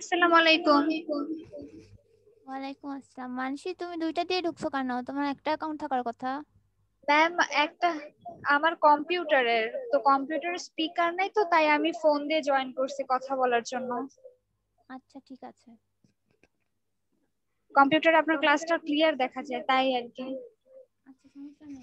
আসসালামু আলাইকুম ওয়ালাইকুম আসসালাম মানসি তুমি দুইটা দিয়ে ঢুকছো কেন তোমার একটা অ্যাকাউন্ট থাকার কথা ম্যাম একটা আমার কম্পিউটারের তো কম্পিউটার স্পিকার নাই তো তাই আমি ফোন দিয়ে জয়েন করছি কথা বলার জন্য আচ্ছা ঠিক আছে কম্পিউটার আপনার ক্লাসটা ক্লিয়ার দেখা যায় তাই আর কি আচ্ছা সমস্যা নেই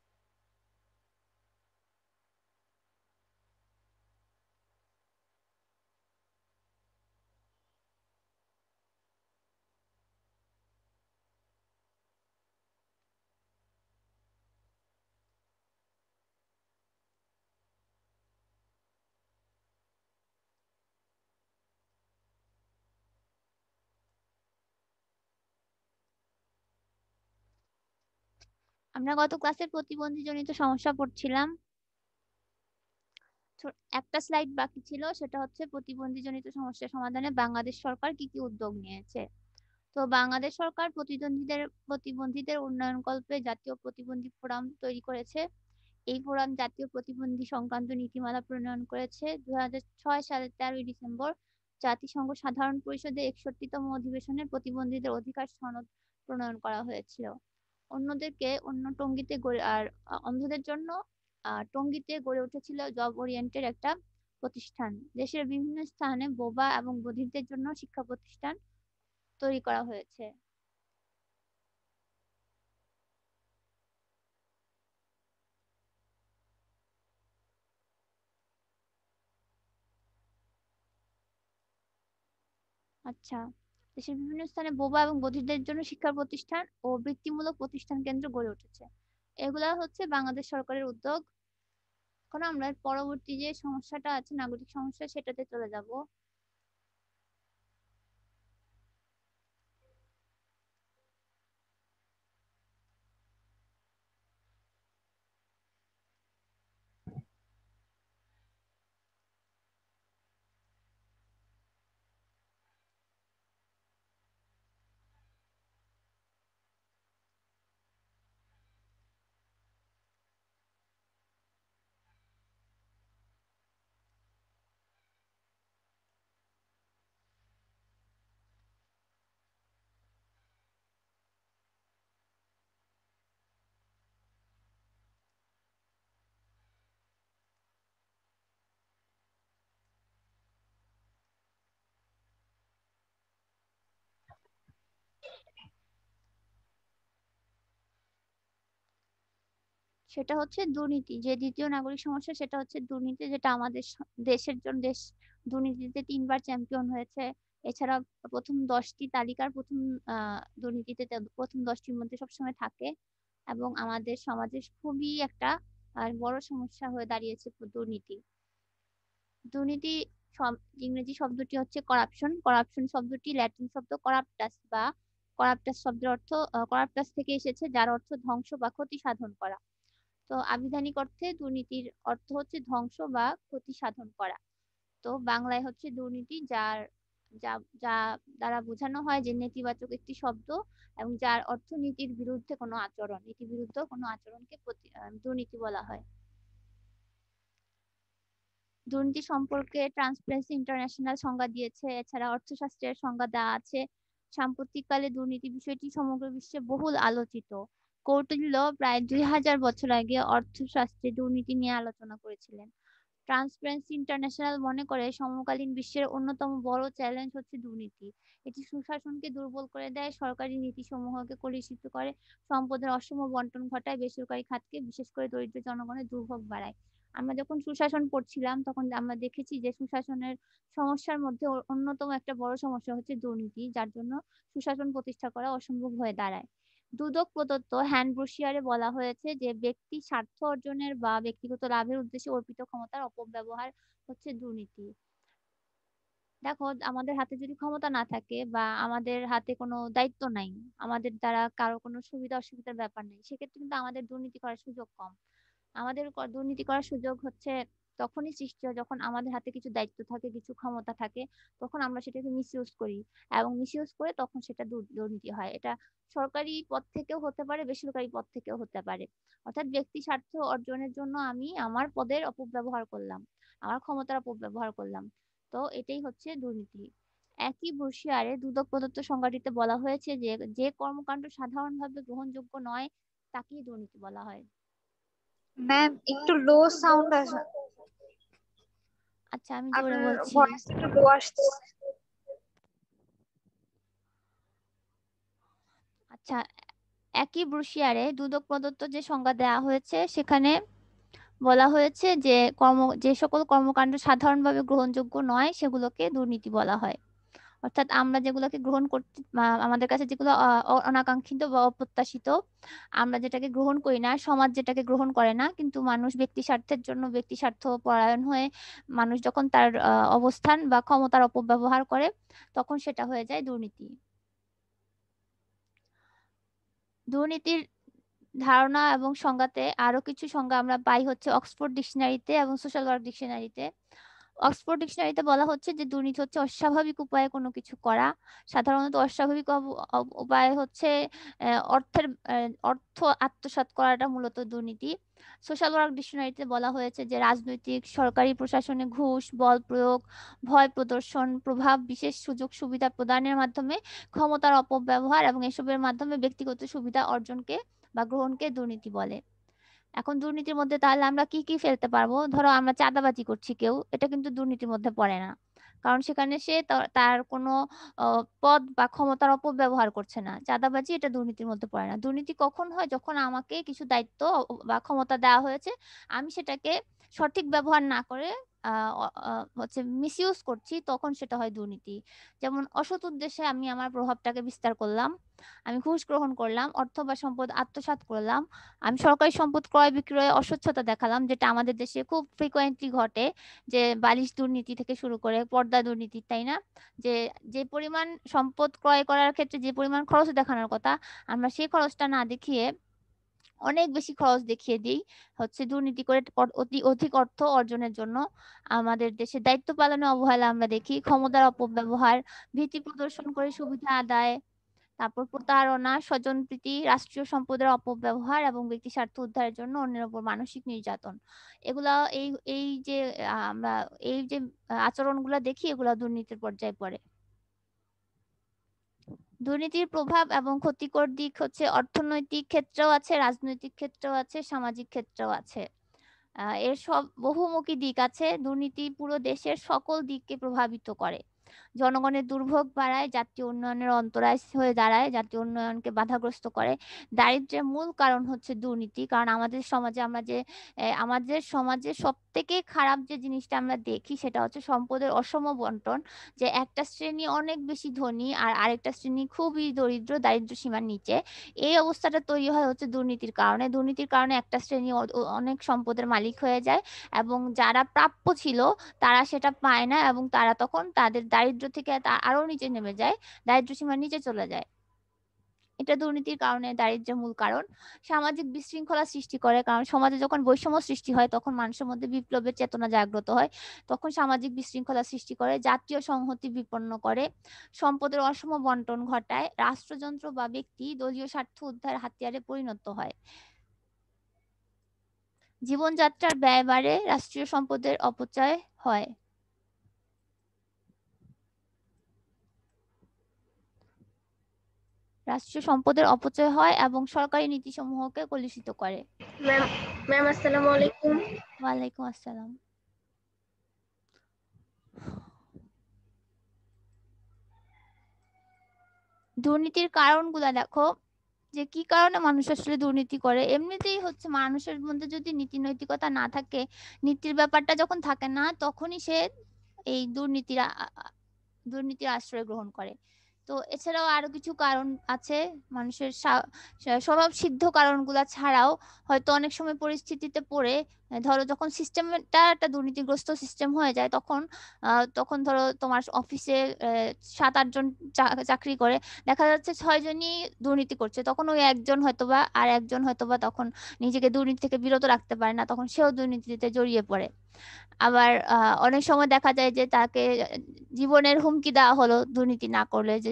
আমরা গত ক্লাসে প্রতিবন্ধীজনিত সমস্যা পড়ছিলাম একটা স্লাইড বাকি ছিল সেটা হচ্ছে প্রতিবন্ধীজনিত সমস্যা সমাধানে বাংলাদেশ সরকার কি কি উদ্যোগ নিয়েছে তো বাংলাদেশ সরকার প্রতিদ্বন্দ্বীদের প্রতিবন্ধীদের উন্নয়ন কল্পে জাতীয় প্রতিবন্ধী ফোরাম তৈরি করেছে এই ফোরাম জাতীয় প্রতিবন্ধী সংক্রান্ত নীতিমালা প্রণয়ন করেছে দু ছয় সালের তেরোই ডিসেম্বর জাতিসংঘ সাধারণ পরিষদে একষট্টিতম অধিবেশনে প্রতিবন্ধীদের অধিকার সনদ প্রণয়ন করা হয়েছিল অন্যদেরকে অন্য টঙ্গিতে গড়ে আর অন্ধদের জন্য টঙ্গিতে গড়ে উঠেছিল জব ওরিয়েন্টের একটা প্রতিষ্ঠান দেশের বিভিন্ন স্থানে বোবা এবং বধিরদের জন্য শিক্ষা প্রতিষ্ঠান তৈরি করা হয়েছে আচ্ছা দেশের বিভিন্ন স্থানে বোবা এবং বধিরদের জন্য শিক্ষা প্রতিষ্ঠান ও বৃত্তিমূলক প্রতিষ্ঠান কেন্দ্র গড়ে উঠেছে এগুলা হচ্ছে বাংলাদেশ সরকারের উদ্যোগ এখন আমরা পরবর্তী যে সমস্যাটা আছে নাগরিক সমস্যা সেটাতে চলে যাব সেটা হচ্ছে দুর্নীতি যে দ্বিতীয় নাগরিক সমস্যা সেটা হচ্ছে দুর্নীতি যেটা আমাদের দেশের জন্য দেশ দুর্নীতিতে তিনবার চ্যাম্পিয়ন হয়েছে এছাড়া প্রথম দশটি তালিকার প্রথম দুর্নীতিতে প্রথম দশটির মধ্যে সবসময় থাকে এবং আমাদের সমাজে খুবই একটা বড় সমস্যা হয়ে দাঁড়িয়েছে দুর্নীতি দুর্নীতি ইংরেজি শব্দটি হচ্ছে করাপশন করাপশন শব্দটি ল্যাটিন শব্দ করাপটাস বা করাপটাস শব্দের অর্থ করাপটাস থেকে এসেছে যার অর্থ ধ্বংস বা ক্ষতি সাধন করা তো আবিধানিক অর্থে দুর্নীতির অর্থ হচ্ছে ধ্বংস বা ক্ষতি সাধন করা তো বাংলায় হচ্ছে দুর্নীতি যার যা যা দ্বারা বোঝানো হয় যে নেতিবাচক একটি শব্দ এবং যার অর্থ নীতির বিরুদ্ধে কোনো আচরণ নীতি বিরুদ্ধ কোনো আচরণকে দুর্নীতি বলা হয় দুর্নীতি সম্পর্কে ট্রান্সপারেন্সি ইন্টারন্যাশনাল সংজ্ঞা দিয়েছে এছাড়া অর্থশাস্ত্রের সংজ্ঞা দেওয়া আছে সাম্প্রতিককালে দুর্নীতি বিষয়টি সমগ্র বিশ্বে বহুল আলোচিত কৌটিল্য প্রায় দুই হাজার বছর আগে অর্থশাস্ত্রে দুর্নীতি নিয়ে আলোচনা করেছিলেন ট্রান্সপারেন্সি ইন্টারন্যাশনাল মনে করে সমকালীন বিশ্বের অন্যতম বড় চ্যালেঞ্জ হচ্ছে দুর্নীতি এটি সুশাসনকে দুর্বল করে দেয় সরকারি নীতি সমূহকে কলুষিত করে সম্পদের অসম বন্টন ঘটায় বেসরকারি খাতকে বিশেষ করে দরিদ্র জনগণের দুর্ভোগ বাড়ায় আমরা যখন সুশাসন পড়ছিলাম তখন আমরা দেখেছি যে সুশাসনের সমস্যার মধ্যে অন্যতম একটা বড় সমস্যা হচ্ছে দুর্নীতি যার জন্য সুশাসন প্রতিষ্ঠা করা অসম্ভব হয়ে দাঁড়ায় দুদক প্রদত্ত ব্রুশিয়ারে বলা হয়েছে যে ব্যক্তি স্বার্থ অর্জনের বা ব্যক্তিগত লাভের উদ্দেশ্যে অর্পিত ক্ষমতার অপব্যবহার হচ্ছে দুর্নীতি দেখো আমাদের হাতে যদি ক্ষমতা না থাকে বা আমাদের হাতে কোনো দায়িত্ব নাই আমাদের দ্বারা কারো কোনো সুবিধা অসুবিধার ব্যাপার নেই সেক্ষেত্রে কিন্তু আমাদের দুর্নীতি করার সুযোগ কম আমাদের দুর্নীতি করার সুযোগ হচ্ছে তখনই সৃষ্টি হয় যখন আমাদের হাতে কিছু দায়িত্ব থাকে কিছু ক্ষমতা থাকে তখন আমরা সেটাকে মিসইউজ করি এবং মিসইউজ করে তখন সেটা দুর্নীতি হয় এটা সরকারি পদ থেকেও হতে পারে বেসরকারি পদ থেকেও হতে পারে অর্থাৎ ব্যক্তি স্বার্থ অর্জনের জন্য আমি আমার পদের অপব্যবহার করলাম আমার ক্ষমতার অপব্যবহার করলাম তো এটাই হচ্ছে দুর্নীতি একই বর্ষিয়ারে দুদক প্রদত্ত সংজ্ঞাটিতে বলা হয়েছে যে যে কর্মকাণ্ড সাধারণভাবে গ্রহণযোগ্য নয় তাকেই দুর্নীতি বলা হয় ম্যাম একটু লো সাউন্ড আসে আচ্ছা আমি জোরে বলছি ভয়েস একটু লো আসছে আচ্ছা একই ব্রুশিয়ারে দুদক প্রদত্ত যে সংজ্ঞা দেওয়া হয়েছে সেখানে বলা হয়েছে যে কর্ম যে সকল কর্মকাণ্ড সাধারণভাবে গ্রহণযোগ্য নয় সেগুলোকে দুর্নীতি বলা হয় অর্থাৎ আমরা যেগুলোকে গ্রহণ করতে আমাদের কাছে যেগুলো অনাকাঙ্ক্ষিত বা অপ্রত্যাশিত আমরা যেটাকে গ্রহণ করি না সমাজ যেটাকে গ্রহণ করে না কিন্তু মানুষ ব্যক্তি স্বার্থের জন্য ব্যক্তি স্বার্থ পরায়ণ হয়ে মানুষ যখন তার অবস্থান বা ক্ষমতার অপব্যবহার করে তখন সেটা হয়ে যায় দুর্নীতি দুর্নীতির ধারণা এবং সংজ্ঞাতে আরো কিছু সংজ্ঞা আমরা পাই হচ্ছে অক্সফোর্ড ডিকশনারিতে এবং সোশ্যাল ওয়ার্ক ডিকশনারিতে অক্সফোর্ড ডিকশনারিতে বলা হচ্ছে যে দুর্নীতি হচ্ছে অস্বাভাবিক উপায়ে কোনো কিছু করা সাধারণত অস্বাভাবিক উপায় হচ্ছে অর্থের অর্থ আত্মসাত করাটা মূলত দুর্নীতি সোশ্যাল ওয়ার্ক ডিকশনারিতে বলা হয়েছে যে রাজনৈতিক সরকারি প্রশাসনে ঘুষ বল প্রয়োগ ভয় প্রদর্শন প্রভাব বিশেষ সুযোগ সুবিধা প্রদানের মাধ্যমে ক্ষমতার অপব্যবহার এবং এসবের মাধ্যমে ব্যক্তিগত সুবিধা অর্জনকে বা গ্রহণকে দুর্নীতি বলে এখন দুর্নীতির মধ্যে তাহলে আমরা কি কি ফেলতে পারবো ধরো আমরা চাঁদাবাজি করছি কেউ এটা কিন্তু দুর্নীতির মধ্যে পড়ে না কারণ সেখানে সে তার কোনো পদ বা ক্ষমতার অপব্যবহার করছে না চাঁদাবাজি এটা দুর্নীতির মধ্যে পড়ে না দুর্নীতি কখন হয় যখন আমাকে কিছু দায়িত্ব বা ক্ষমতা দেওয়া হয়েছে আমি সেটাকে সঠিক ব্যবহার না করে হচ্ছে মিসইউজ করছি তখন সেটা হয় দুর্নীতি যেমন অসৎ উদ্দেশ্যে আমি আমার প্রভাবটাকে বিস্তার করলাম আমি ঘুষ গ্রহণ করলাম অর্থ বা সম্পদ আত্মসাত করলাম আমি সরকারি সম্পদ ক্রয় বিক্রয়ে অস্বচ্ছতা দেখালাম যেটা আমাদের দেশে খুব ফ্রিকোয়েন্টলি ঘটে যে বালিশ দুর্নীতি থেকে শুরু করে পর্দা দুর্নীতি তাই না যে যে পরিমাণ সম্পদ ক্রয় করার ক্ষেত্রে যে পরিমাণ খরচ দেখানোর কথা আমরা সেই খরচটা না দেখিয়ে অনেক বেশি খরচ দেখিয়ে দিই হচ্ছে দুর্নীতি করে অতি অধিক অর্থ অর্জনের জন্য আমাদের দেশে দায়িত্ব পালনে অবহেলা আমরা দেখি ক্ষমতার অপব্যবহার ভীতি প্রদর্শন করে সুবিধা আদায় তারপর প্রতারণা স্বজনপ্রীতি রাষ্ট্রীয় সম্পদের অপব্যবহার এবং ব্যক্তি স্বার্থ উদ্ধারের জন্য অন্যের উপর মানসিক নির্যাতন এগুলা এই এই যে আমরা এই যে আচরণগুলো দেখি এগুলা দুর্নীতির পর্যায়ে পড়ে দুর্নীতির প্রভাব এবং ক্ষতিকর দিক হচ্ছে অর্থনৈতিক ক্ষেত্রেও আছে রাজনৈতিক ক্ষেত্রেও আছে সামাজিক ক্ষেত্রেও আছে এর সব বহুমুখী দিক আছে দুর্নীতি পুরো দেশের সকল দিককে প্রভাবিত করে জনগণের দুর্ভোগ বাড়ায় জাতীয় উন্নয়নের অন্তরায় হয়ে দাঁড়ায় জাতীয় উন্নয়নকে বাধাগ্রস্ত করে দারিদ্রের মূল কারণ হচ্ছে দুর্নীতি কারণ আমাদের সমাজে আমরা যে আমাদের সমাজে সব থেকে খারাপ যে জিনিসটা আমরা দেখি সেটা হচ্ছে সম্পদের অসম বন্টন যে একটা শ্রেণী অনেক বেশি ধনী আর আরেকটা শ্রেণী খুবই দরিদ্র দারিদ্র সীমার নিচে এই অবস্থাটা তৈরি হয় হচ্ছে দুর্নীতির কারণে দুর্নীতির কারণে একটা শ্রেণী অনেক সম্পদের মালিক হয়ে যায় এবং যারা প্রাপ্য ছিল তারা সেটা পায় না এবং তারা তখন তাদের দারিদ্র দারিদ্র থেকে আরো নিচে নেমে যায় দারিদ্র সীমার নিচে চলে যায় এটা দুর্নীতির কারণে দারিদ্র মূল কারণ সামাজিক বিশৃঙ্খলা সৃষ্টি করে কারণ সমাজে যখন বৈষম্য সৃষ্টি হয় তখন মানুষের মধ্যে বিপ্লবের চেতনা জাগ্রত হয় তখন সামাজিক বিশৃঙ্খলা সৃষ্টি করে জাতীয় সংহতি বিপন্ন করে সম্পদের অসম বন্টন ঘটায় রাষ্ট্রযন্ত্র বা ব্যক্তি দলীয় স্বার্থ উদ্ধার হাতিয়ারে পরিণত হয় জীবনযাত্রার ব্যয় বাড়ে রাষ্ট্রীয় সম্পদের অপচয় হয় রাষ্ট্রীয় সম্পদের অপচয় হয় এবং সরকারি নীতি সমূহকে কলুষিত করে ম্যাম কারণ আলাইকুম ওয়ালাইকুম আসসালাম দুর্নীতির কারণগুলো দেখো যে কি কারণে মানুষ আসলে দুর্নীতি করে এমনিতেই হচ্ছে মানুষের মধ্যে যদি নীতি নৈতিকতা না থাকে নীতির ব্যাপারটা যখন থাকে না তখনই সে এই দুর্নীতির দুর্নীতির আশ্রয় গ্রহণ করে তো এছাড়াও আরো কিছু কারণ আছে মানুষের স্বভাব সিদ্ধ কারণগুলো ছাড়াও হয়তো অনেক সময় পরিস্থিতিতে পড়ে ধরো যখন সিস্টেমটা একটা দুর্নীতিগ্রস্ত সিস্টেম হয়ে যায় তখন তখন ধরো তোমার অফিসে সাত আটজন চাকরি করে দেখা যাচ্ছে ছয়জনই দুর্নীতি করছে তখন ওই একজন হয়তো বা আর একজন হয়তো বা তখন নিজেকে দুর্নীতি থেকে বিরত রাখতে পারে না তখন সেও দুর্নীতিতে জড়িয়ে পড়ে আবার অনেক সময় দেখা যায় যে তাকে জীবনের হুমকি দেওয়া হলো দুর্নীতি না করলে যে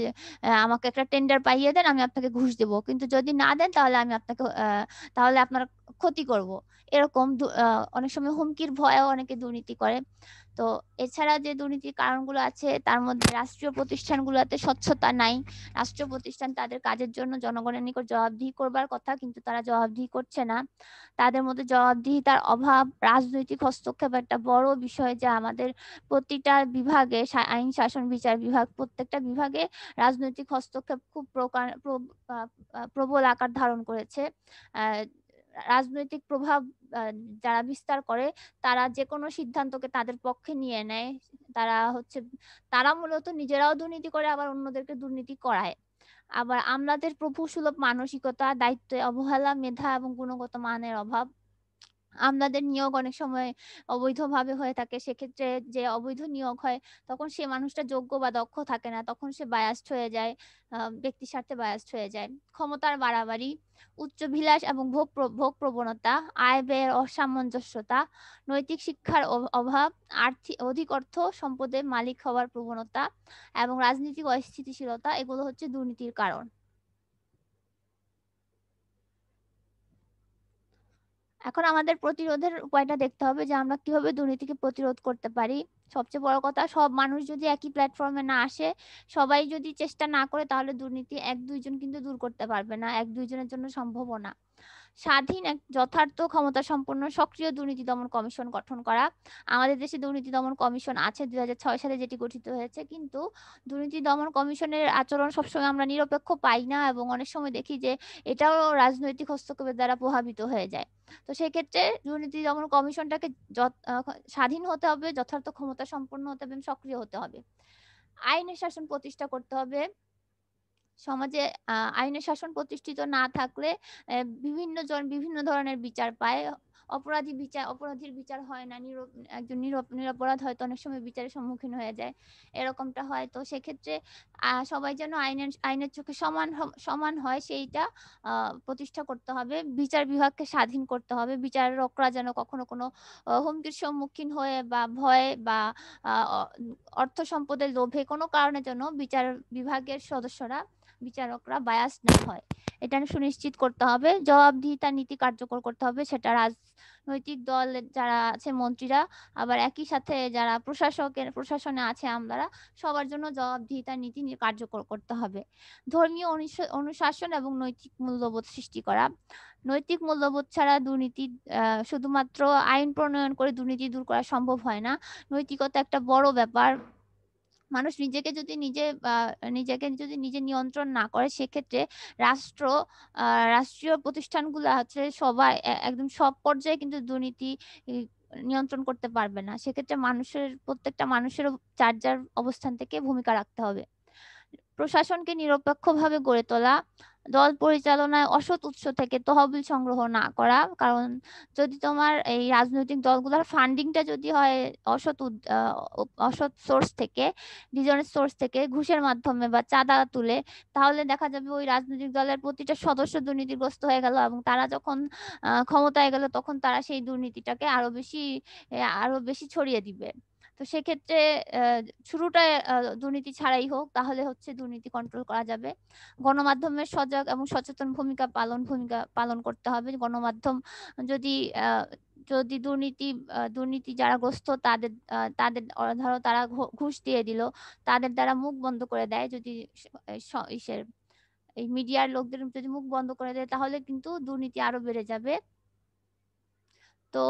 আমাকে একটা টেন্ডার পাইয়ে দেন আমি আপনাকে ঘুষ দেবো কিন্তু যদি না দেন তাহলে আমি আপনাকে তাহলে আপনার ক্ষতি করব এরকম অনেক সময় হুমকির ভয়ও অনেকে দুর্নীতি করে তো এছাড়া যে দুর্নীতির কারণগুলো আছে তার মধ্যে রাষ্ট্রীয় প্রতিষ্ঠানগুলোতে স্বচ্ছতা নাই রাষ্ট্রীয় প্রতিষ্ঠান তাদের কাজের জন্য জনগণের নিকট জবাবদিহি করবার কথা কিন্তু তারা জবাবদিহি করছে না তাদের মধ্যে জবাবদিহিতার অভাব রাজনৈতিক হস্তক্ষেপ একটা বড় বিষয় যা আমাদের প্রতিটা বিভাগে আইন শাসন বিচার বিভাগ প্রত্যেকটা বিভাগে রাজনৈতিক হস্তক্ষেপ খুব প্রকার প্রবল আকার ধারণ করেছে আহ রাজনৈতিক প্রভাব যারা বিস্তার করে তারা যে কোনো সিদ্ধান্তকে তাদের পক্ষে নিয়ে নেয় তারা হচ্ছে তারা মূলত নিজেরাও দুর্নীতি করে আবার অন্যদেরকে দুর্নীতি করায় আবার আমলাদের প্রভু সুলভ মানসিকতা দায়িত্বে অবহেলা মেধা এবং গুণগত মানের অভাব আমলাদের নিয়োগ অনেক সময় অবৈধভাবে হয়ে থাকে সেক্ষেত্রে যে অবৈধ নিয়োগ হয় তখন সে মানুষটা যোগ্য বা দক্ষ থাকে না তখন সে বায়াস্ট হয়ে যায় ব্যক্তি স্বার্থে বায়াস্ট হয়ে যায় ক্ষমতার বাড়াবাড়ি উচ্চভিলাস এবং ভোগ ভোগ প্রবণতা আয় ব্যয়ের অসামঞ্জস্যতা নৈতিক শিক্ষার অভাব আর্থিক অধিক অর্থ সম্পদের মালিক হওয়ার প্রবণতা এবং রাজনৈতিক অস্থিতিশীলতা এগুলো হচ্ছে দুর্নীতির কারণ এখন আমাদের প্রতিরোধের উপায়টা দেখতে হবে যে আমরা কিভাবে দুর্নীতিকে প্রতিরোধ করতে পারি সবচেয়ে বড় কথা সব মানুষ যদি একই প্ল্যাটফর্মে না আসে সবাই যদি চেষ্টা না করে তাহলে দুর্নীতি এক দুইজন কিন্তু দূর করতে পারবে না এক দুইজনের জন্য সম্ভব না স্বাধীন এক যথার্থ ক্ষমতা সম্পন্ন সক্রিয় দুর্নীতি দমন কমিশন গঠন করা আমাদের দেশে দুর্নীতি দমন কমিশন আছে দুই সালে যেটি গঠিত হয়েছে কিন্তু দুর্নীতি দমন কমিশনের আচরণ সবসময় আমরা নিরপেক্ষ পাই না এবং অনেক সময় দেখি যে এটাও রাজনৈতিক হস্তক্ষেপের দ্বারা প্রভাবিত হয়ে যায় তো সেক্ষেত্রে দুর্নীতি দমন কমিশনটাকে স্বাধীন হতে হবে যথার্থ ক্ষমতা সম্পন্ন হতে হবে এবং সক্রিয় হতে হবে আইনের শাসন প্রতিষ্ঠা করতে হবে সমাজে আইনের শাসন প্রতিষ্ঠিত না থাকলে বিভিন্ন জন বিভিন্ন ধরনের বিচার পায় অপরাধী বিচার অপরাধীর বিচার হয় না একজন নিরপরাধ হয়তো অনেক সময় বিচারের সম্মুখীন হয়ে যায় এরকমটা হয় তো সেক্ষেত্রে সবাই যেন আইনের আইনের চোখে সমান সমান হয় সেইটা প্রতিষ্ঠা করতে হবে বিচার বিভাগকে স্বাধীন করতে হবে বিচারকরা যেন কখনো কোনো হুমকির সম্মুখীন হয়ে বা ভয়ে বা অর্থ সম্পদের লোভে কোনো কারণে যেন বিচার বিভাগের সদস্যরা বিচারকরা বায়াস না হয় এটা সুনিশ্চিত করতে হবে জবাবদিহিতা নীতি কার্যকর করতে হবে সেটা রাজনৈতিক দল যারা আছে মন্ত্রীরা আবার একই সাথে যারা প্রশাসকের প্রশাসনে আছে আমরা সবার জন্য জবাবদিহিতা নীতি কার্যকর করতে হবে ধর্মীয় অনুশাসন এবং নৈতিক মূল্যবোধ সৃষ্টি করা নৈতিক মূল্যবোধ ছাড়া দুর্নীতি শুধুমাত্র আইন প্রণয়ন করে দুর্নীতি দূর করা সম্ভব হয় না নৈতিকতা একটা বড় ব্যাপার মানুষ নিজেকে যদি নিজে নিজেকে যদি নিজে নিয়ন্ত্রণ না করে সেক্ষেত্রে রাষ্ট্র রাষ্ট্রীয় প্রতিষ্ঠানগুলো হচ্ছে সবাই একদম সব পর্যায়ে কিন্তু দুর্নীতি নিয়ন্ত্রণ করতে পারবে না সেক্ষেত্রে মানুষের প্রত্যেকটা মানুষের যার যার অবস্থান থেকে ভূমিকা রাখতে হবে প্রশাসনকে নিরপেক্ষভাবে গড়ে তোলা দল পরিচালনায় অসৎ উৎস থেকে তহবিল সংগ্রহ না করা কারণ যদি তোমার এই রাজনৈতিক দলগুলোর ফান্ডিংটা যদি হয় অসৎ অসৎ সোর্স থেকে ডিজনের সোর্স থেকে ঘুষের মাধ্যমে বা চাঁদা তুলে তাহলে দেখা যাবে ওই রাজনৈতিক দলের প্রতিটা সদস্য দুর্নীতিগ্রস্ত হয়ে গেল এবং তারা যখন ক্ষমতায় গেল তখন তারা সেই দুর্নীতিটাকে আরো বেশি আরো বেশি ছড়িয়ে দিবে তো সেক্ষেত্রে শুরুটা দুর্নীতি ছাড়াই হোক তাহলে হচ্ছে দুর্নীতি কন্ট্রোল করা যাবে গণমাধ্যমের সজাগ এবং সচেতন ভূমিকা পালন ভূমিকা পালন করতে হবে গণমাধ্যম যদি যদি দুর্নীতি দুর্নীতি যারা গ্রস্ত তাদের তাদের ধরো তারা ঘুষ দিয়ে দিল তাদের দ্বারা মুখ বন্ধ করে দেয় যদি এই মিডিয়ার লোকদের যদি মুখ বন্ধ করে দেয় তাহলে কিন্তু দুর্নীতি আরো বেড়ে যাবে তো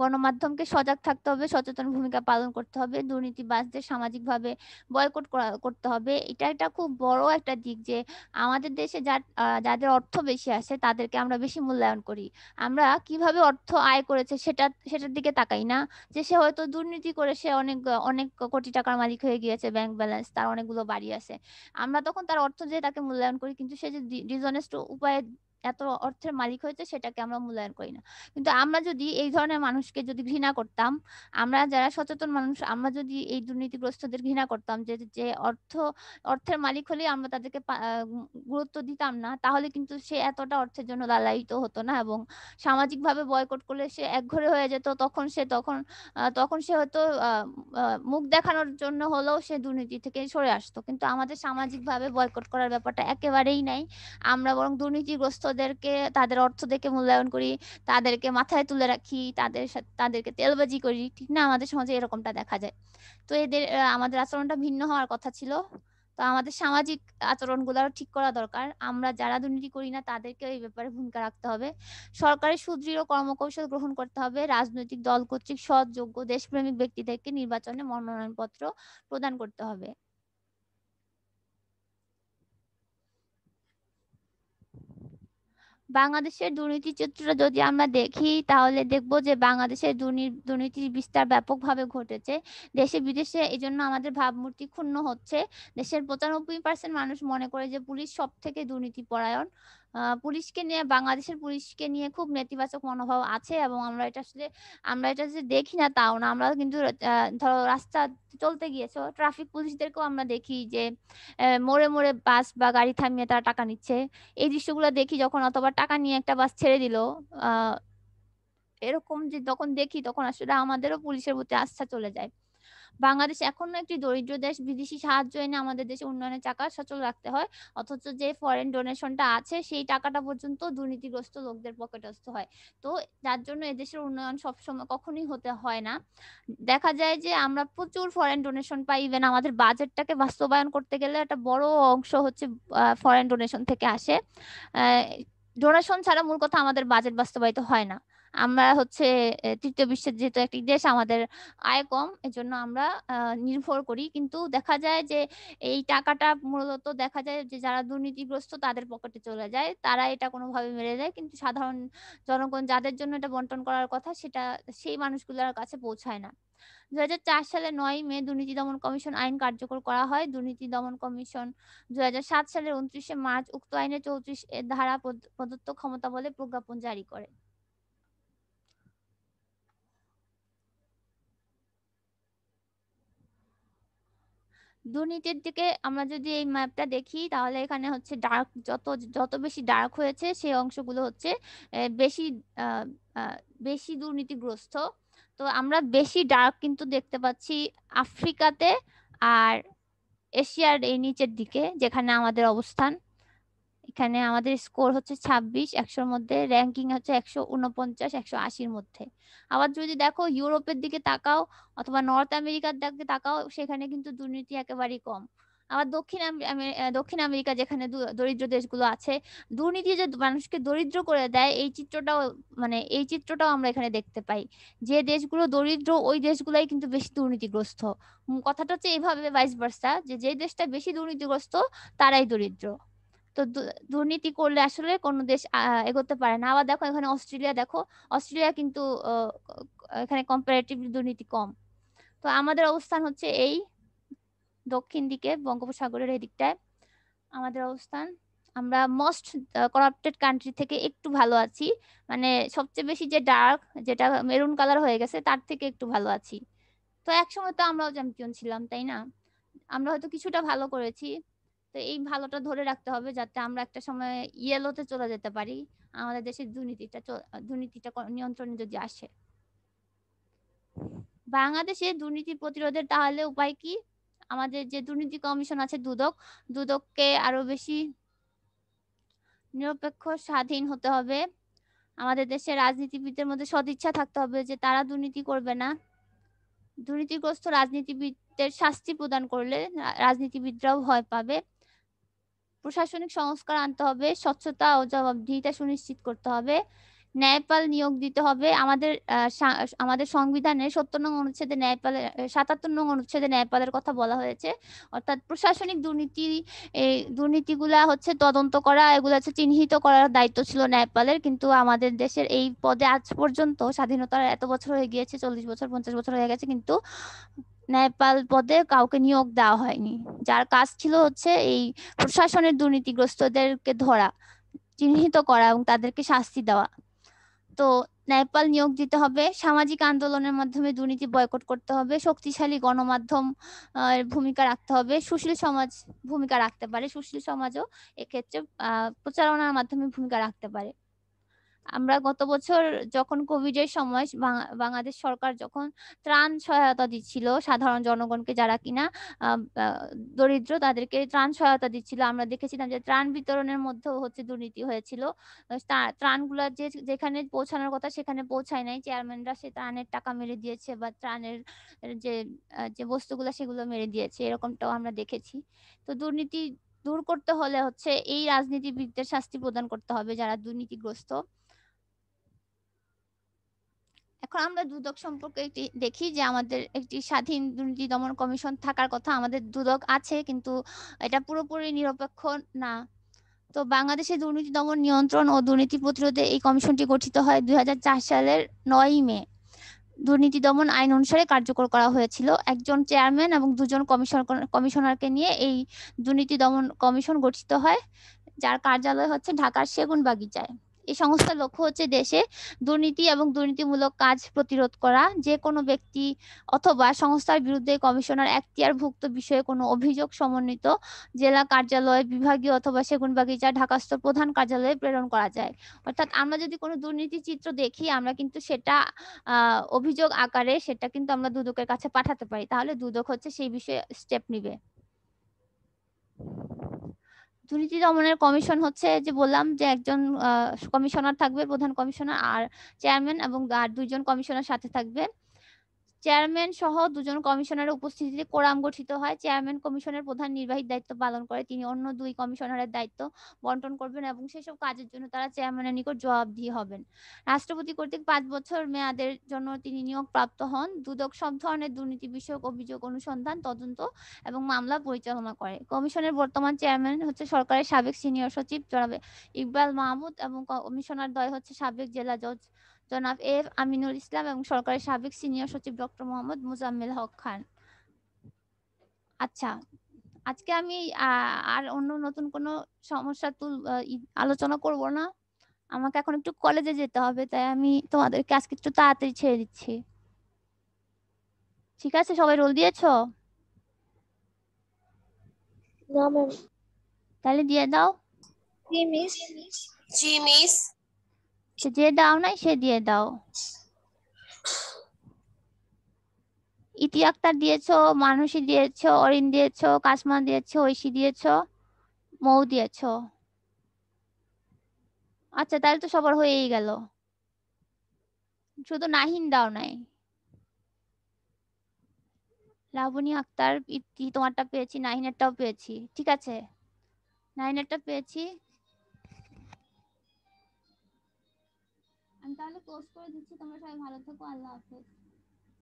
গণমাধ্যমকে সজাগ থাকতে হবে সচেতন ভূমিকা পালন করতে হবে দুর্নীতিবাজদের সামাজিকভাবে বয়কট করতে হবে এটা একটা খুব বড় একটা দিক যে আমাদের দেশে যার যাদের অর্থ বেশি আসে তাদেরকে আমরা বেশি মূল্যায়ন করি আমরা কিভাবে অর্থ আয় করেছে সেটা সেটার দিকে তাকাই না যে সে হয়তো দুর্নীতি করে সে অনেক অনেক কোটি টাকার মালিক হয়ে গিয়েছে ব্যাংক ব্যালেন্স তার অনেকগুলো বাড়ি আছে আমরা তখন তার অর্থ দিয়ে তাকে মূল্যায়ন করি কিন্তু সে যে ডিজনেস্ট উপায়ে এত অর্থের মালিক হয়েছে সেটাকে আমরা মূল্যায়ন করি না কিন্তু আমরা যদি এই ধরনের মানুষকে যদি ঘৃণা করতাম আমরা যারা সচেতন মানুষ আমরা যদি এই দুর্নীতিগ্রস্তদের ঘৃণা করতাম যে যে অর্থ অর্থের মালিক হলেই আমরা তাদেরকে গুরুত্ব দিতাম না তাহলে কিন্তু সে এতটা অর্থের জন্য লালায়িত হতো না এবং সামাজিকভাবে বয়কট করলে সে একঘরে হয়ে যেত তখন সে তখন তখন সে হয়তো মুখ দেখানোর জন্য হলেও সে দুর্নীতি থেকে সরে আসতো কিন্তু আমাদের সামাজিকভাবে বয়কট করার ব্যাপারটা একেবারেই নাই আমরা বরং দুর্নীতিগ্রস্ত তাদেরকে তাদের অর্থ দেখে মূল্যায়ন করি তাদেরকে মাথায় তুলে রাখি তাদের সাথে তাদেরকে তেলবাজি করি ঠিক না আমাদের সমাজে এরকমটা দেখা যায় তো এদের আমাদের আচরণটা ভিন্ন হওয়ার কথা ছিল তো আমাদের সামাজিক আচরণগুলো ঠিক করা দরকার আমরা যারা দুর্নীতি করি না তাদেরকে এই ব্যাপারে ভূমিকা রাখতে হবে সরকারের সুদৃঢ় কর্মকৌশল গ্রহণ করতে হবে রাজনৈতিক দল কর্তৃক সৎ যোগ্য দেশপ্রেমিক ব্যক্তিদেরকে নির্বাচনে মনোনয়নপত্র প্রদান করতে হবে বাংলাদেশের দুর্নীতি চিত্র যদি আমরা দেখি তাহলে দেখব যে বাংলাদেশের দুর্নীতির বিস্তার ব্যাপকভাবে ঘটেছে দেশে বিদেশে এই জন্য আমাদের ভাবমূর্তি ক্ষুণ্ণ হচ্ছে দেশের পঁচানব্বই পার্সেন্ট মানুষ মনে করে যে পুলিশ সব থেকে দুর্নীতি পরায়ণ পুলিশকে নিয়ে বাংলাদেশের পুলিশকে নিয়ে খুব নেতিবাচক মনোভাব আছে এবং আমরা এটা আসলে আমরা এটা যে দেখি না তাও না আমরা কিন্তু ধরো রাস্তা চলতে গিয়েছো ট্রাফিক পুলিশদেরকেও আমরা দেখি যে মোড়ে মোড়ে বাস বা গাড়ি থামিয়ে তারা টাকা নিচ্ছে এই দৃশ্যগুলো দেখি যখন অথবা টাকা নিয়ে একটা বাস ছেড়ে দিল এরকম যে যখন দেখি তখন আসলে আমাদেরও পুলিশের প্রতি আস্থা চলে যায় বাংলাদেশ এখনো একটি দরিদ্র দেশ বিদেশি সাহায্য এনে আমাদের দেশে উন্নয়নের চাকা সচল রাখতে হয় অথচ যে ফরেন ডোনেশনটা আছে সেই টাকাটা পর্যন্ত দুর্নীতিগ্রস্ত লোকদের পকেটস্থ হয় তো যার জন্য এদেশের উন্নয়ন সবসময় কখনোই হতে হয় না দেখা যায় যে আমরা প্রচুর ফরেন ডোনেশন পাই ইভেন আমাদের বাজেটটাকে বাস্তবায়ন করতে গেলে একটা বড় অংশ হচ্ছে ফরেন ডোনেশন থেকে আসে ডোনেশন ছাড়া মূল কথা আমাদের বাজেট বাস্তবায়িত হয় না আমরা হচ্ছে তৃতীয় বিশ্বের যেহেতু একটি দেশ আমাদের আয় কম এজন্য আমরা নির্ভর করি কিন্তু দেখা যায় যে এই টাকাটা মূলত দেখা যায় যে যারা দুর্নীতিগ্রস্ত তাদের পকেটে চলে যায় তারা এটা কোনোভাবে মেরে যায় কিন্তু সাধারণ জনগণ যাদের জন্য এটা বন্টন করার কথা সেটা সেই মানুষগুলোর কাছে পৌঁছায় না দু সালে নয় মে দুর্নীতি দমন কমিশন আইন কার্যকর করা হয় দুর্নীতি দমন কমিশন দু সালের উনত্রিশে মার্চ উক্ত আইনে চৌত্রিশ ধারা প্রদত্ত ক্ষমতা বলে প্রজ্ঞাপন জারি করে দুর্নীতির দিকে আমরা যদি এই ম্যাপটা দেখি তাহলে এখানে হচ্ছে ডার্ক যত যত বেশি ডার্ক হয়েছে সেই অংশগুলো হচ্ছে বেশি বেশি দুর্নীতিগ্রস্ত তো আমরা বেশি ডার্ক কিন্তু দেখতে পাচ্ছি আফ্রিকাতে আর এশিয়ার এই নিচের দিকে যেখানে আমাদের অবস্থান এখানে আমাদের স্কোর হচ্ছে ছাব্বিশ একশোর মধ্যে র্যাঙ্কিং হচ্ছে একশো উনপঞ্চাশ একশো আশির মধ্যে আবার যদি দেখো ইউরোপের দিকে তাকাও অথবা নর্থ আমেরিকার দিকে তাকাও সেখানে কিন্তু দুর্নীতি একেবারেই কম আবার দক্ষিণ দক্ষিণ আমেরিকা যেখানে দরিদ্র দেশগুলো আছে দুর্নীতি যে মানুষকে দরিদ্র করে দেয় এই চিত্রটাও মানে এই চিত্রটাও আমরা এখানে দেখতে পাই যে দেশগুলো দরিদ্র ওই দেশগুলাই কিন্তু বেশি দুর্নীতিগ্রস্ত কথাটা হচ্ছে এইভাবে ভাইস বার্সা যে যে দেশটা বেশি দুর্নীতিগ্রস্ত তারাই দরিদ্র তো দুর্নীতি করলে আসলে কোনো দেশ এগোতে পারে না আবার দেখো এখানে অস্ট্রেলিয়া দেখো অস্ট্রেলিয়া কিন্তু এখানে কম্পারেটিভলি দুর্নীতি কম তো আমাদের অবস্থান হচ্ছে এই দক্ষিণ দিকে বঙ্গোপসাগরের এই দিকটায় আমাদের অবস্থান আমরা মোস্ট করাপ্টেড কান্ট্রি থেকে একটু ভালো আছি মানে সবচেয়ে বেশি যে ডার্ক যেটা মেরুন কালার হয়ে গেছে তার থেকে একটু ভালো আছি তো একসময় তো আমরাও চ্যাম্পিয়ন ছিলাম তাই না আমরা হয়তো কিছুটা ভালো করেছি তো এই ভালোটা ধরে রাখতে হবে যাতে আমরা একটা সময় ইয়েলোতে চলে যেতে পারি আমাদের দেশের দুর্নীতিটা দুর্নীতিটা নিয়ন্ত্রণে যদি আসে বাংলাদেশে দুর্নীতি প্রতিরোধের তাহলে উপায় কি আমাদের যে দুর্নীতি কমিশন আছে দুদক দুদককে আরো বেশি নিরপেক্ষ স্বাধীন হতে হবে আমাদের দেশের রাজনীতিবিদদের মধ্যে সদিচ্ছা থাকতে হবে যে তারা দুর্নীতি করবে না দুর্নীতিগ্রস্ত রাজনীতিবিদদের শাস্তি প্রদান করলে রাজনীতিবিদরাও ভয় পাবে প্রশাসনিক সংস্কার আনতে হবে স্বচ্ছতা ও জবাবদিহিতা সুনিশ্চিত করতে হবে ন্যায়পাল নিয়োগ দিতে হবে আমাদের আমাদের সংবিধানে সত্তর নং অনুচ্ছেদে ন্যায়পালের সাতাত্তর নং অনুচ্ছেদে ন্যায়পালের কথা বলা হয়েছে অর্থাৎ প্রশাসনিক দুর্নীতি এই দুর্নীতিগুলা হচ্ছে তদন্ত করা এগুলো হচ্ছে চিহ্নিত করার দায়িত্ব ছিল ন্যায়পালের কিন্তু আমাদের দেশের এই পদে আজ পর্যন্ত স্বাধীনতার এত বছর হয়ে গিয়েছে চল্লিশ বছর পঞ্চাশ বছর হয়ে গেছে কিন্তু ন্যায়পাল পদে কাউকে নিয়োগ দেওয়া হয়নি যার কাজ ছিল হচ্ছে এই প্রশাসনের দুর্নীতিগ্রস্তদেরকে ধরা চিহ্নিত করা এবং তাদেরকে শাস্তি দেওয়া তো ন্যায়পাল নিয়োগ দিতে হবে সামাজিক আন্দোলনের মাধ্যমে দুর্নীতি বয়কট করতে হবে শক্তিশালী গণমাধ্যম ভূমিকা রাখতে হবে সুশীল সমাজ ভূমিকা রাখতে পারে সুশীল সমাজও এক্ষেত্রে প্রচারণার মাধ্যমে ভূমিকা রাখতে পারে আমরা গত বছর যখন কোভিড এর সময় বাংলাদেশ সরকার যখন ত্রাণ সহায়তা দিচ্ছিল সাধারণ জনগণকে যারা কিনা দরিদ্র তাদেরকে ত্রাণ সহায়তা দিচ্ছিল আমরা দেখেছিলাম যে ত্রাণ বিতরণের মধ্যেও হচ্ছে দুর্নীতি হয়েছিল ত্রাণগুলো যে যেখানে পৌঁছানোর কথা সেখানে পৌঁছায় নাই চেয়ারম্যানরা সে ত্রাণের টাকা মেরে দিয়েছে বা ত্রাণের যে যে বস্তুগুলো সেগুলো মেরে দিয়েছে এরকমটাও আমরা দেখেছি তো দুর্নীতি দূর করতে হলে হচ্ছে এই রাজনীতিবিদদের শাস্তি প্রদান করতে হবে যারা দুর্নীতিগ্রস্ত এখন আমরা দুদক সম্পর্কে একটি দেখি যে আমাদের একটি স্বাধীন দুর্নীতি দমন কমিশন থাকার কথা আমাদের দুদক আছে কিন্তু এটা পুরোপুরি নিরপেক্ষ না তো বাংলাদেশে দুর্নীতি দমন নিয়ন্ত্রণ ও দুর্নীতি প্রতিরোধে এই কমিশনটি গঠিত হয় দুই সালের নয়ই মে দুর্নীতি দমন আইন অনুসারে কার্যকর করা হয়েছিল একজন চেয়ারম্যান এবং দুজন কমিশন কমিশনারকে নিয়ে এই দুর্নীতি দমন কমিশন গঠিত হয় যার কার্যালয় হচ্ছে ঢাকার সেগুন বাগিচায় এই সংস্থার লক্ষ্য হচ্ছে দেশে দুর্নীতি এবং দুর্নীতিমূলক কাজ প্রতিরোধ করা যে কোনো ব্যক্তি অথবা সংস্থার বিরুদ্ধে কমিশনার ভুক্ত বিষয়ে কোনো অভিযোগ সমন্বিত জেলা কার্যালয় বিভাগীয় অথবা সেগুনবাগিচা ঢাকাস্থ প্রধান কার্যালয়ে প্রেরণ করা যায় অর্থাৎ আমরা যদি কোনো দুর্নীতি চিত্র দেখি আমরা কিন্তু সেটা অভিযোগ আকারে সেটা কিন্তু আমরা দুদকের কাছে পাঠাতে পারি তাহলে দুদক হচ্ছে সেই বিষয়ে স্টেপ নিবে দুর্নীতি দমনের কমিশন হচ্ছে যে বললাম যে একজন কমিশনার থাকবে প্রধান কমিশনার আর চেয়ারম্যান এবং আর দুইজন কমিশনার সাথে থাকবে চেয়ারম্যান সহ দুজন কমিশনারের উপস্থিতিতে কোরাম গঠিত হয় চেয়ারম্যান কমিশনের প্রধান নির্বাহী দায়িত্ব পালন করে তিনি অন্য দুই কমিশনারের দায়িত্ব বন্টন করবেন এবং সেসব কাজের জন্য তারা চেয়ারম্যানের নিকট জবাবদিহি হবেন রাষ্ট্রপতি কর্তৃক পাঁচ বছর মেয়াদের জন্য তিনি নিয়োগ প্রাপ্ত হন দুদক সব ধরনের দুর্নীতি বিষয়ক অভিযোগ অনুসন্ধান তদন্ত এবং মামলা পরিচালনা করে কমিশনের বর্তমান চেয়ারম্যান হচ্ছে সরকারের সাবেক সিনিয়র সচিব জনাব ইকবাল মাহমুদ এবং কমিশনার দ্বয় হচ্ছে সাবেক জেলা জজ জনাব এফ আমিনুল ইসলাম এবং সরকারের সাবেক সিনিয়র সচিব ডক্টর মোহাম্মদ মুজাম্মেল হক খান আচ্ছা আজকে আমি আর অন্য নতুন কোন সমস্যা তুল আলোচনা করব না আমাকে এখন একটু কলেজে যেতে হবে তাই আমি তোমাদেরকে আজকে একটু তাড়াতাড়ি ছেড়ে দিচ্ছি ঠিক আছে সবাই রোল দিয়েছ তাহলে দিয়ে দাও জি মিস জি মিস সে যে দাও নাই সে দিয়ে দাও ইতি আক্তার দিয়েছ মানুষই দিয়েছ অরিন দিয়েছ কাসমা দিয়েছ ঐশী দিয়েছ মৌ দিয়েছ আচ্ছা তাহলে তো সবার হয়েই গেল শুধু নাহিন দাও নাই লাবণী আক্তার ইতি তোমারটা পেয়েছি নাহিনেরটাও পেয়েছি ঠিক আছে নাহিনেরটা পেয়েছি আমি তাহলে ক্লোজ করে দিচ্ছি তোমরা সবাই ভালো থেকো আল্লাহ হাফেজ